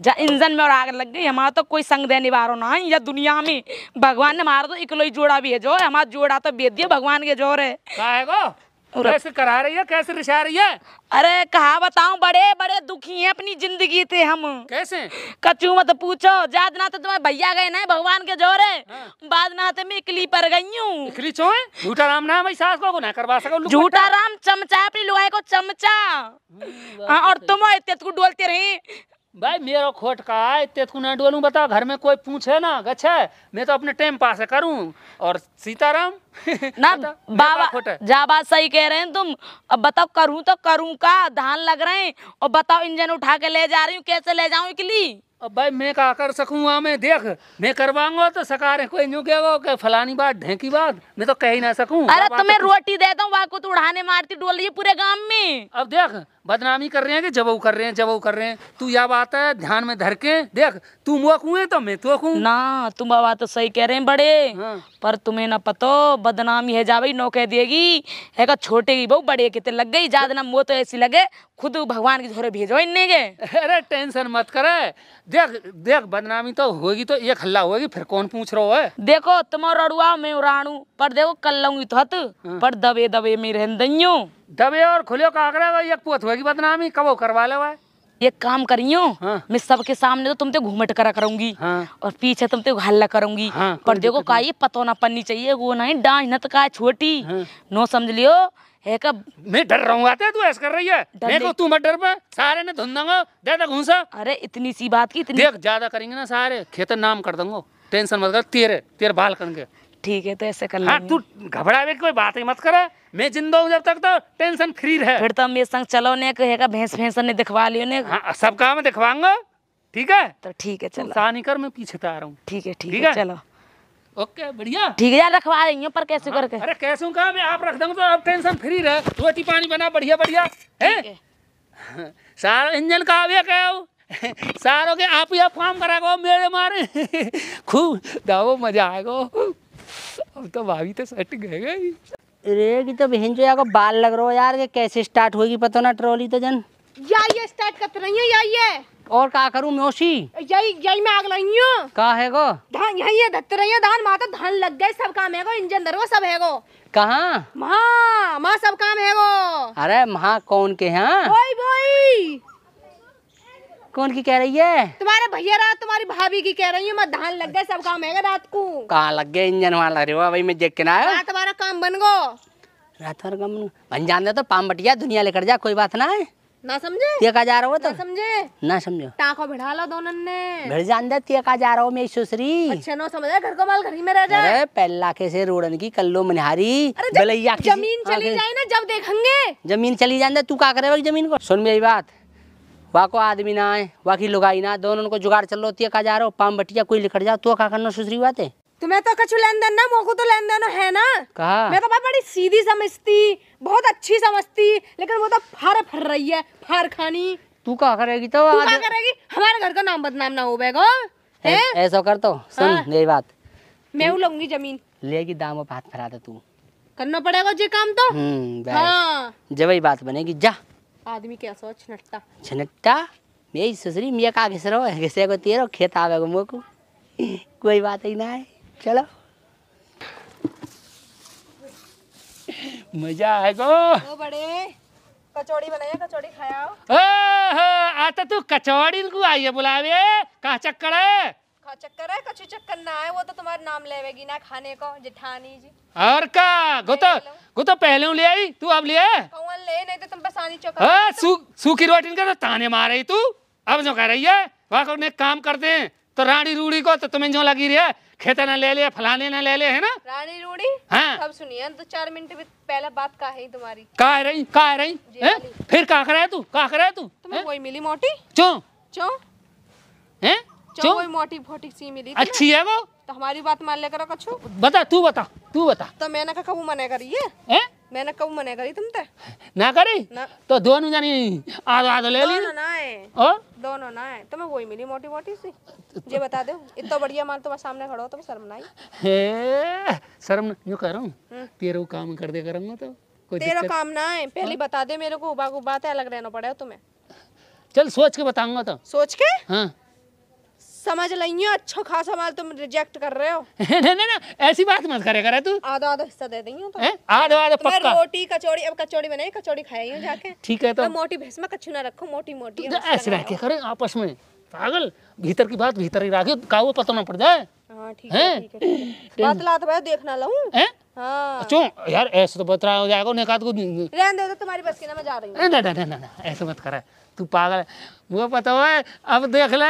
जा इंजन में और आग लग गई हमारा तो कोई संग देने वारो ना है या दुनिया में भगवान ने मारा तो इकलो ही जोड़ा भी है जो हमारा जोड़ा तो बेद दिया भगवान के जोर है कैसे करा रही है कैसे रिसा रही है अरे कहा बताऊं बड़े बड़े दुखी हैं अपनी जिंदगी थे हम कैसे कचू मत पूछो जात तो तुम्हारे भैया गए ना भगवान के जोर है हाँ। बाद नाते में इकली पर गई हूँ झूठा राम नाम सास को ना करवा सको झूठा राम चमचा अपनी लुगाई को चमचा हम्म, हाँ, और तो तुम इतने डोलते रहे भाई मेरा खोट का है इतने ना डोलूँ बता घर में कोई पूछे ना गच्छे मैं तो अपने टाइम पास करूँ और सीताराम ना बाबा जा बात सही कह रहे हैं तुम अब बताओ करूँ तो करूँ का धान लग रहे हैं और बताओ इंजन उठा के ले जा रही हूँ कैसे ले जाऊँ इकली अब भाई मैं का कर सकूँगा मैं देख मैं करवाऊंगा तो सकार है कोई यूँ कहो के फलानी बात ढेंकी बात मैं तो कह ही ना सकूँ अरे तो मैं रोटी दे दूँ वाको तो उड़ाने मारती डोल डोलिए पूरे गाँव में अब देख बदनामी कर रहे हैं कि जबऊ कर रहे हैं जबऊ कर रहे हैं तू यह बात है ध्यान में धर के देख तुम वो कुए तो मैं तो कुँ ना तुम बात तो सही कह रहे हैं बड़े हाँ। पर तुम्हें ना पतो बदनामी है जा भाई नो कह देगी है का छोटे की बहू बड़े कितने लग गई ज्यादा ना मुँह तो ऐसी लगे खुद भगवान की झोरे भेजो इन के अरे टेंशन मत करे देख देख बदनामी तो होगी तो एक हल्ला होगी फिर कौन पूछ रहा है देखो तुम रड़ुआ मैं उड़ाणू पर देखो कल लूंगी तो हत हाँ। पर दबे दबे में रहन दबे और खुले का आगरा का एक पोत होगी बदनामी कबो करवा ले भाई ये काम करियो हाँ। मैं सबके सामने तो तुम तुमते घूमट करा करूंगी हाँ। और पीछे तुम तुमते हल्ला करूंगी हाँ, पर देखो का ये पतोना पन्नी चाहिए वो ना डांस न तो का छोटी हाँ। नो समझ लियो है कब मैं डर रहा हूँ तू ऐसा कर रही है देखो तू मत डर पे सारे ने धुन दूंगा ज्यादा घूसा अरे इतनी सी बात की इतनी देख ज्यादा करेंगे ना सारे खेत नाम कर दूंगा टेंशन मत कर तेरे तेरे बाल करेंगे ठीक है तो ऐसे कर हाँ, तू घबरावे कोई बात ही मत करे मैं जिंदा हूँ जब तक तो टेंशन फ्री रहे फिर तो मेरे संग चलो ने कहेगा भैंस भैंस ने दिखवा लियो ने हाँ, सब काम दिखवाऊंगा ठीक है तो ठीक है चलो सानी कर मैं पीछे आ रहा हूँ ठीक है ठीक है चलो ओके बढ़िया ठीक है यार रखवा देंगे पर कैसे हाँ, करके अरे कैसे कहा मैं आप रख दूंगा तो आप टेंशन फ्री रहे रोटी पानी बना बढ़िया बढ़िया है सारा इंजन का भी कह सारों के आप ही आप काम करा मेरे मारे खूब दावो मजा आएगा उसका भाभी तो सट गएगा ही अरे की तो बहन जो यार बाल लग रहा हो यार ये कैसे स्टार्ट होगी पता ना ट्रॉली तो जन यही स्टार्ट कर तो रही हूँ यही है और क्या करूँ मौसी यही यही मैं आग लगी हूँ का है गो धान यही है धत रही है धान माँ तो धान लग गए सब काम है गो इंजन धरो सब है गो कहाँ माँ माँ सब काम है गो अरे माँ कौन के हैं हाँ? कौन की कह रही है तुम्हारे भैया रात तुम्हारी भाभी की कह रही हूँ मैं धान लग गए सब काम है रात को कहाँ लग गए इंजन वहाँ लग रहे भाई मैं देख के ना आया तुम्हारा काम बन गो रात भर काम बन जान दे तो पाम बटिया दुनिया लेकर जा कोई बात ना है ना समझे देखा जा रहा हो तो समझे ना समझो टाको भिड़ा लो दोनों ने घर जान दे देखा जा रहा हो मेरी सुसरी अच्छा ना समझे घर को माल घर में रह जाए अरे पहला से रोडन की कल्लो मनिहारी जमीन चली जाए ना जब देखेंगे जमीन चली दे तू क्या करे जमीन को सुन मेरी बात वहाँ को आदमी ना आए की लुगाई ना दोनों को जुगाड़ चल रही है कहा जा रहा हो पाम बटिया कोई लिखड़ जाओ तो कहा करना सुधरी बात है तुम्हें तो, तो कछु लेन देन ना मोको तो लेन देन है ना कहा मैं तो बात बड़ी सीधी समझती बहुत अच्छी समझती लेकिन वो तो फर फर रही है फर खानी तू कहा करेगी तो तू क्या करेगी हमारे घर का नाम बदनाम ना हो बेगा ऐसा कर तो सुन हाँ। मेरी बात मैं लूंगी जमीन लेगी दाम हाथ फरा दे तू करना पड़ेगा जी काम तो हम्म, हाँ जब ही बात बनेगी जा आदमी कैसा हो छनट्टा छनट्टा मेरी ससुरी मियाँ का घिस रहो घिसे को तेरो खेत आवे को मोको कोई बात ही ना है चलो मजा आएगा ओ बड़े कचौड़ी बनाया कचौड़ी खाया ओ हो आता तू कचौड़ी को आई है बुलावे कहा चक्कर है था हाँ, चक्कर है कछु चक्कर ना है वो तो तुम्हारे नाम लेवेगी ना खाने को जिठानी जी और का गोता तो, गोता तो पहले ले आई तू अब ले कौन ले नहीं तो तुम बसानी चौका हां सू, सूखी रोटी का तो ताने मार रही तू अब जो कह रही है वाको ने काम कर दे तो रानी रूड़ी को तो तुम्हें जो लगी रही है खेत ना ले ले फलाने ना ले ले है ना रानी रूड़ी हाँ सब सुनिए तो चार मिनट भी पहला बात का है तुम्हारी का है रही का है रही है? फिर का कर रहा है तू का कर रहा है तू तुम्हें कोई मिली मोटी चो चो हैं जो कोई मोटी फोटी सी मिली अच्छी है वो तो हमारी बात मान ले करो कछु बता तू बता तू बता तो मैंने कहा कबू मना करी है मैंने कब मना करी तुम ते ना करी ना। तो दोनों जानी आधा आधा ले ली दोनों ना है और दोनों ना है तो मैं वही मिली मोटी मोटी सी ये बता दो इतना बढ़िया माल तुम्हारे सामने खड़ो तो शर्म ना आई हे शर्म यू कह रहा हूँ तेरा काम कर दे करूंगा तो कोई तेरा काम ना है पहले हाँ? बता दे मेरे को उबा को बात अलग रहना पड़ेगा तुम्हें चल सोच के बताऊंगा तो सोच के हाँ समझ लाइए अच्छा खासा माल तुम रिजेक्ट कर रहे हो नहीं नहीं ऐसी बात मत करे करे तू आधा आधा हिस्सा दे दी तो। आधा आधा पक्का रोटी कचौड़ी अब कचौड़ी बनाई कचौड़ी खाई हूँ जाके ठीक है तो मोटी भैंस में कच्छु ना रखो मोटी मोटी ऐसे रह के करे आपस में पागल भीतर की बात भीतर ही रखे का पता ना पड़ जाए हां ठीक है बात लात भाई देखना लाऊं हैं हाँ। यार ऐसे तो बतरा हो जाएगा उन्हें कहा तो तुम्हारी बस की ना मैं जा रही हूँ ऐसे मत करा तू पागल वो पता हुआ अब देख ले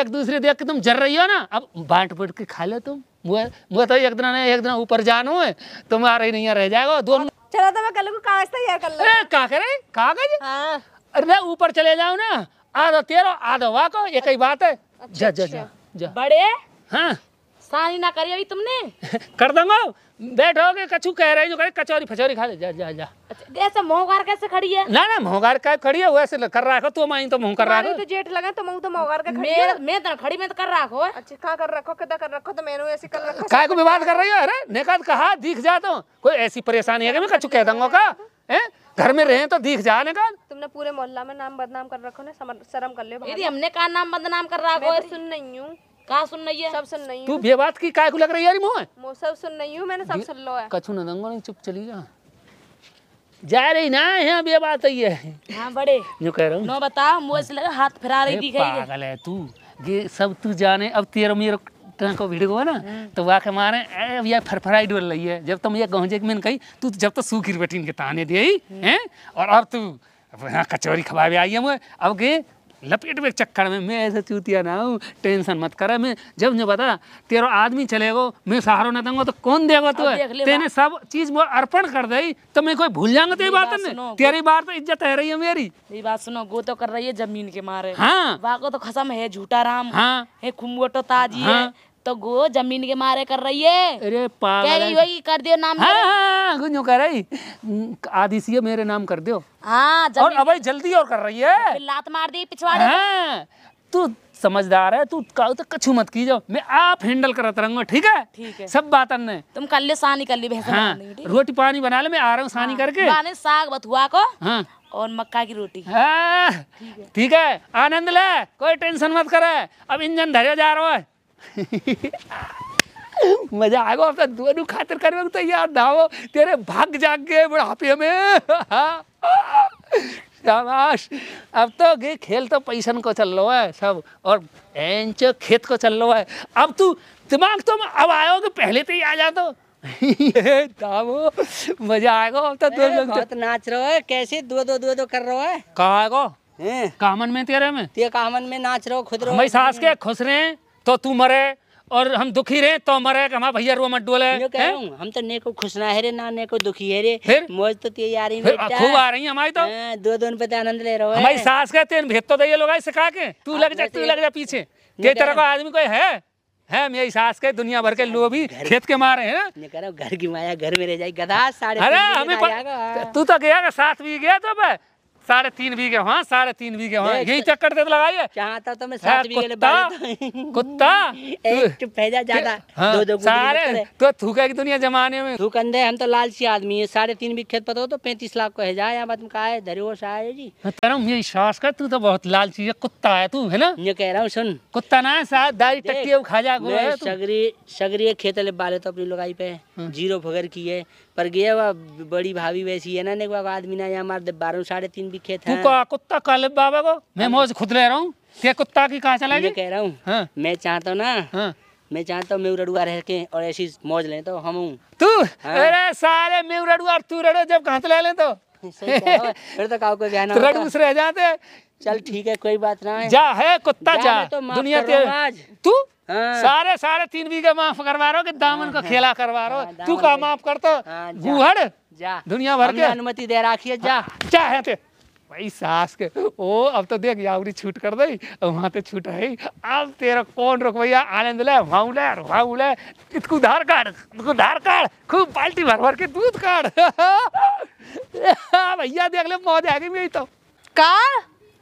एक दूसरे देख के तुम जर रही हो ना अब बांट बट के खा लो तुम वो तो एक दिन एक दिन ऊपर जानो है तुम आ रही नहीं रह जाएगा दोनों चलो तो मैं कल को कागज तैयार कर लूं का करे कागज अरे हाँ। ऊपर चले जाओ ना आधा तेरा आधा वाको एक ही बात है अच्छा, जा जा अच्छा। जा जा बड़े हाँ सारी ना करी अभी तुमने कर दूंगा बैठोगे कछु कह रहे जो करे कचौरी फचौरी खा ले जा जा जा अच्छा, ऐसा मोहगार कैसे खड़ी है ना ना मोहगार का खड़ी है वैसे कर रहा है तो मैं तो मुंह कर रहा है तो जेठ लगा तो मुंह तो मोहगार का खड़ी है मैं तो खड़ी मैं तो कर रहा रखो अच्छा का कर रखो किदा कर रखो तो मैंने ऐसे कर रखो काय को विवाद कर रही हो अरे नेकात कहा दिख जा तो कोई ऐसी परेशानी है कि मैं कछु कह दूंगा का हैं घर में रहे तो दिख जाने का तुमने पूरे मोहल्ला में नाम बदनाम कर रखो ने शर्म कर ले हमने कहा नाम बदनाम कर रहा हो तो सुन नहीं हूं कहा सुन रही है सब सुन रही तू बात की काय को लग रही है मोह सब सुन रही हूँ मैंने सब सुन लो है कछु न दंगो नहीं चुप चली जा जा रही ना यहाँ बेबात ही है हाँ बड़े जो कह रहा हूँ नो बता मुझे से लगा हाथ फिरा रही थी रही पागल है तू ये सब तू जाने अब तेरा मेरा को भिड़ गो ना हम्म। तो वाह के मारे अब यह फरफराई डोल रही है जब तुम तो ये गहजे की मैंने कही तू तो जब तो सूखी बैठी इनके ताने दे हैं और अब तू कचौरी खबा भी आई है मुझे अब के लपेट में चक्कर में मैं ऐसे चूतिया ना हूँ टेंशन मत करा मैं जब ने बता तेरा आदमी चले गो मैं सहारो ना दूंगा तो कौन देगा तू तेने सब चीज वो अर्पण कर दई तो मैं कोई भूल जाऊंगा तेरी बात नहीं तेरी बात तो इज्जत है रही है मेरी ये बात सुनो गो तो कर रही है जमीन के मारे हाँ वाको तो खसम है झूठा राम हाँ है खुमगोटो ताजी है हाँ। तो गो जमीन के मारे कर रही है अरे पागल वही कर दियो नाम हाँ, हाँ, हाँ, हाँ गुंजो कह रही आधी सी मेरे नाम कर दियो हाँ और अब भाई जल्दी और कर रही है तो लात मार दी पिछवाड़े हाँ, तू समझदार है तू का तो कछु मत कीजो मैं आप हैंडल करत रहूंगा ठीक है ठीक है सब बात अन्य तुम कर ले सानी कर ली हाँ, रोटी पानी बना ले मैं आ रहा हूँ सानी हाँ, करके साग बथुआ को हाँ और मक्का की रोटी हाँ, ठीक है आनंद ले कोई टेंशन मत करे अब इंजन धरे जा रहा है मजा મજા આવ્યો આપણે દોનું ખાતર કરવાનું તો યાર तेरे भाग जाग गए बुढ़ापे में शाबाश अब तो ये खेल तो पैसन को चल रहा है सब और एंच खेत को चल रहा है अब तू दिमाग तो अब आयो कि पहले तो ही आ जा तो दावो मजा आएगा अब तो दो लोग बहुत नाच रहा है कैसे दो दो दो दो कर रहा है कहा आएगा कामन में तेरे में तेरे कामन में नाच रहा खुद रहो सास के खुश रहे तो तू मरे और हम दुखी रहे तो मरे हमारा भैया रो मत डोले हम तो नेको खुश ना है रे ना नेको दुखी है रे फिर मौज तो ती आ रही है खूब आ रही है हमारी तो दो दिन पे आनंद ले रहे हो हमारी सास कहते हैं भेद तो दे लोग आई सिखा के तू लग जा तू लग जा पीछे ये तरह का आदमी कोई है है मेरी सास के दुनिया भर के अच्छा, लोग भी खेत के मारे हैं घर की माया घर में रह जाए गधा साढ़े अरे हमें तू तो गया साथ भी गया तो साढ़े तीन बीघे हाँ साढ़े तीन बीघे हाँ यही तो- चक्कर तो लगाइए तो, तो कुत्ता कुत्ता हाँ, सारे तो थूका की दुनिया जमाने में थूक अंधे हम तो लालची आदमी है साढ़े तीन बीघे खेत पता हो तो पैंतीस लाख को है यहाँ तुम कहा है धरोश जी तरम ये श्वास कर तू तो बहुत लालची है कुत्ता है तू है ना ये कह रहा हूँ सुन कुत्ता ना है दाढ़ी टट्टी खा जा सगरी सगरी खेत ले बाले तो अपनी लगाई पे हाँ। जीरो फगर की है पर गया वा बड़ी भाभी वैसी है ना ने वा आदमी ना हमारे दे बारह साढ़े तीन भी खेत है का, कुत्ता कल बाबा को मैं हाँ। मौज खुद ले रहा हूँ क्या कुत्ता की कहाँ चला गया कह रहा हूँ हाँ। मैं चाहता हूँ ना हाँ। मैं चाहता हूँ मैं रडुआ रह के और ऐसी मौज ले तो हम तू अरे सारे मैं रडुआ तू रडो जब कहाँ चला ले तो फिर तो काव को जाना तो रडूस रह जाते चल ठीक है कोई बात ना है जा है कुत्ता जा तो दुनिया तेरे तू हाँ। सारे सारे तीन बीघे माफ करवा रहो कि दामन हाँ, को हाँ। खेला करवा रहो तू का माफ कर तो गुहड़ जा दुनिया भर के अनुमति दे रखी है जा क्या है भाई सास के ओ अब तो देख यावरी छूट कर दई वहां पे छूट है अब तेरा कौन रोक भैया आनंद ले वाऊ ले वाऊ ले इसको धार काट इसको धार काट खूब बाल्टी भर भर के दूध काट भैया देख ले मौज आ गई मेरी तो का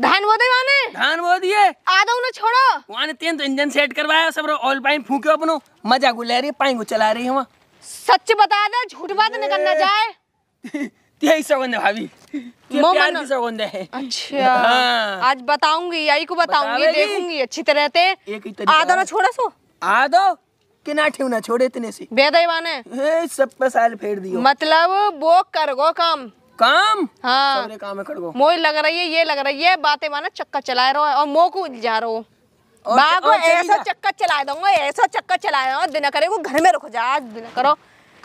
धान वो देवाने धान बो दिए आधा उन्हें छोड़ो वहां तीन तो इंजन सेट करवाया सब ऑयल पाइप फूके अपनो मजा गुले रही पाइन को चला रही हूं सच बता दे झूठ बात न करना जाए यही सौगंध भाभी प्यार की सौगंध है अच्छा हाँ। आज बताऊंगी आई को बताऊंगी देखूंगी अच्छी तरह से आधा ना छोड़ा सो आधा कि ना ठेव ना छोड़े इतने से बेदईवान है सब पे साल फेर दियो मतलब वो कर गो काम काम हाँ सारे काम है खड़गो मोह लग रही है ये लग रही है बातें माना चक्कर चला रहो और मोह को जा रहो बागो ऐसा चक्कर चला दूंगा ऐसा चक्कर चला दूंगा दिन करे वो घर में रुक जा आज दिन करो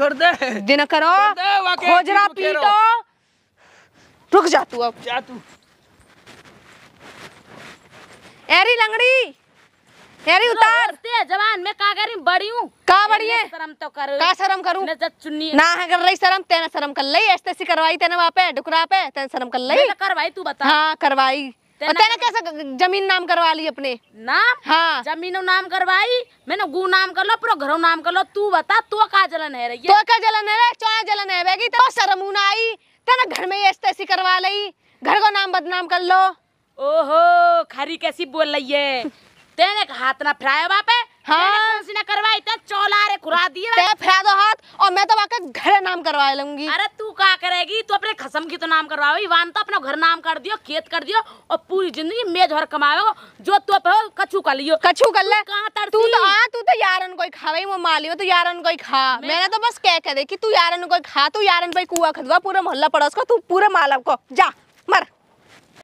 कर दे दिन करो खोजरा पीटो रुक जा तू अब जा तू एरी लंगड़ी यारी उतार जवान मैं का करी बड़ी हूं का बड़ी है शर्म तो कर का शर्म करू नजर चुन्नी ना है कर रही शर्म तेना शर्म कर ले ऐसे से करवाई तेना वहां पे डुकरा पे तेना शर्म कर ले लई करवाई तू बता हां करवाई तेना, तेना कैसे जमीन नाम करवा ली अपने नाम हां जमीनो नाम करवाई मैंने गु नाम कर लो पूरा घरो नाम कर लो तू बता तो का जलन है रही तो का जलन है रे चौया जलन है बेगी तो शर्म उन आई तेना घर में ऐसे से करवा ली घर को नाम बदनाम कर लो ओहो खरी कैसी बोल रही है तेरे हाथ ना फ्राया बापे हाँ ना करवाई ते चौलारे खुरा दिए ते फिरा दो हाथ और मैं तो वाकई घर नाम करवा लूंगी अरे तू क्या करेगी तू अपने खसम की तो नाम करवाओ इवान तो अपना घर नाम कर दियो खेत कर दियो और पूरी जिंदगी मेज और कमाओ जो तो पे कछु कर लियो कछु कर ले तू, तू तो आ हाँ, तू तो यारन कोई खावे वो मालियो तू यारन कोई खा मैंने तो बस कह के देखी तू यारन कोई खा तू यारन भाई कुआ खदवा पूरा मोहल्ला पड़ोस को तू पूरे मालव को जा मर